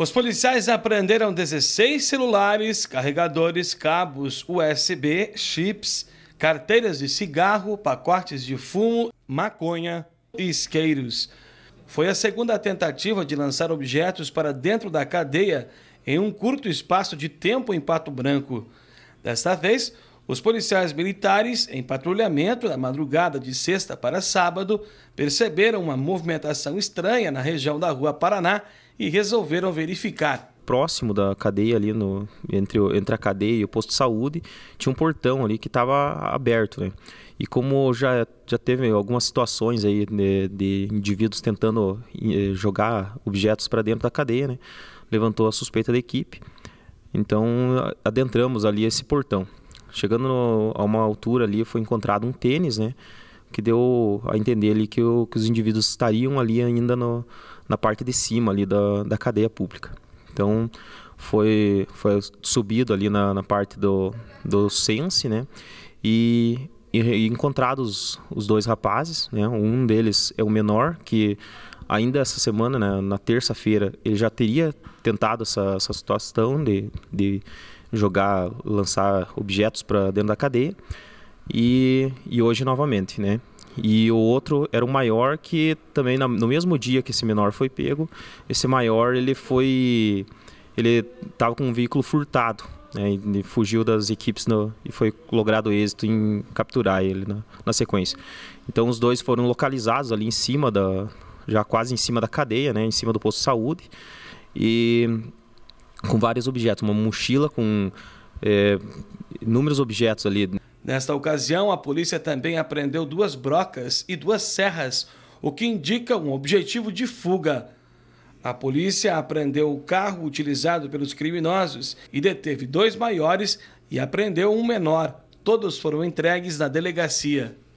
Os policiais apreenderam 16 celulares, carregadores, cabos USB, chips, carteiras de cigarro, pacotes de fumo, maconha e isqueiros. Foi a segunda tentativa de lançar objetos para dentro da cadeia em um curto espaço de tempo em Pato Branco. Desta vez, os policiais militares, em patrulhamento na madrugada de sexta para sábado, perceberam uma movimentação estranha na região da Rua Paraná e resolveram verificar. Próximo da cadeia, ali no, entre, entre a cadeia e o posto de saúde, tinha um portão ali que estava aberto. Né? E como já, já teve algumas situações aí de indivíduos tentando eh, jogar objetos para dentro da cadeia, né? levantou a suspeita da equipe. Então adentramos ali esse portão. Chegando no, a uma altura ali, foi encontrado um tênis, né? Que deu a entender ali que, o, que os indivíduos estariam ali ainda no, na parte de cima ali da, da cadeia pública. Então, foi, foi subido ali na, na parte do, do Sense, né? E, e, encontrados os dois rapazes, né? Um deles é o menor, que ainda essa semana, né, na terça-feira, ele já teria tentado essa, essa situação de, de jogar, lançar objetos para dentro da cadeia. E, e hoje novamente, né? E o outro era o maior que também no mesmo dia que esse menor foi pego, esse maior ele foi ele estava com um veículo furtado, né? fugiu das equipes no, e foi logrado êxito em capturar ele na, né, na sequência. Então os dois foram localizados ali em cima da, já quase em cima da cadeia, né, em cima do posto de saúde, e com vários objetos, uma mochila com é, inúmeros objetos ali. Nesta ocasião, a polícia também apreendeu duas brocas e duas serras, o que indica um objetivo de fuga. A polícia apreendeu o carro utilizado pelos criminosos e deteve dois maiores e apreendeu um menor. Todos foram entregues na delegacia.